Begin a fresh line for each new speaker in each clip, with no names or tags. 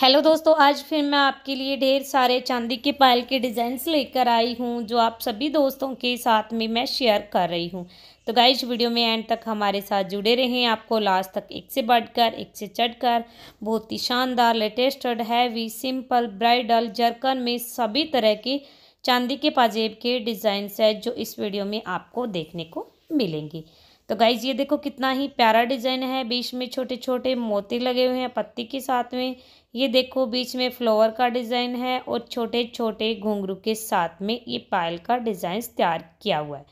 hello दोस्तों आज फिर मैं आपके लिए ढेर सारे चांदी के पायल के डिज़ाइंस लेकर आई हूँ जो आप सभी दोस्तों के साथ में मैं शेयर कर रही हूँ तो गाइज वीडियो में एंड तक हमारे साथ जुड़े रहें आपको लास्ट तक एक से बढ़कर एक से चढ़कर बहुत ही शानदार latest heavy simple bridal zircon में सभी तरह के चांदी के पाजेब के डिज़ाइंस है जो इस वीडियो में आपको देखने को मिलेंगी तो गाइज ये देखो कितना ही प्यारा डिजाइन है बीच में छोटे छोटे मोती लगे हुए हैं पत्ती के साथ में ये देखो बीच में फ्लोवर का डिज़ाइन है और छोटे छोटे घुंघरू के साथ में ये पायल का डिज़ाइन तैयार किया हुआ है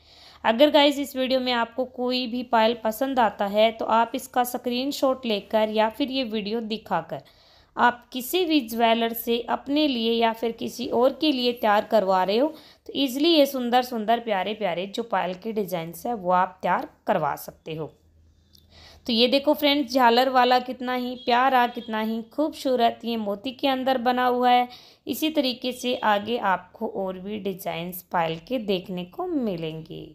अगर गाइज इस वीडियो में आपको कोई भी पायल पसंद आता है तो आप इसका स्क्रीनशॉट लेकर या फिर ये वीडियो दिखाकर आप किसी भी ज्वेलर से अपने लिए या फिर किसी और के लिए तैयार करवा रहे हो तो ईज़िली ये सुंदर सुंदर प्यारे प्यारे जो पायल के डिज़ाइंस है वो आप तैयार करवा सकते हो तो ये देखो फ्रेंड्स झालर वाला कितना ही प्यारा कितना ही खूबसूरत ये मोती के अंदर बना हुआ है इसी तरीके से आगे आपको और भी डिज़ाइंस पायल के देखने को मिलेंगे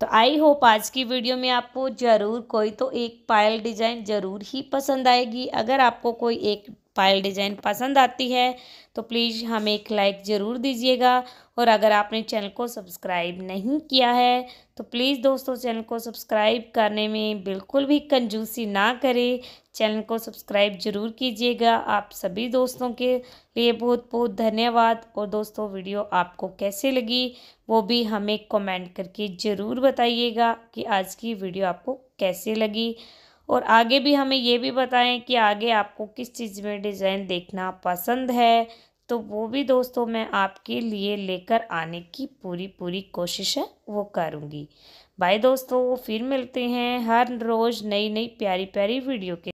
तो आई होप आज की वीडियो में आपको ज़रूर कोई तो एक पायल डिज़ाइन ज़रूर ही पसंद आएगी अगर आपको कोई एक पायल डिज़ाइन पसंद आती है तो प्लीज़ हमें एक लाइक ज़रूर दीजिएगा और अगर आपने चैनल को सब्सक्राइब नहीं किया है तो प्लीज़ दोस्तों चैनल को सब्सक्राइब करने में बिल्कुल भी कंजूसी ना करें चैनल को सब्सक्राइब ज़रूर कीजिएगा आप सभी दोस्तों के लिए बहुत बहुत धन्यवाद और दोस्तों वीडियो आपको कैसे लगी वो भी हमें कमेंट करके ज़रूर बताइएगा कि आज की वीडियो आपको कैसे लगी और आगे भी हमें ये भी बताएं कि आगे आपको किस चीज़ में डिज़ाइन देखना पसंद है तो वो भी दोस्तों मैं आपके लिए लेकर आने की पूरी पूरी कोशिश है वो करूँगी बाय दोस्तों फिर मिलते हैं हर रोज़ नई नई प्यारी प्यारी वीडियो के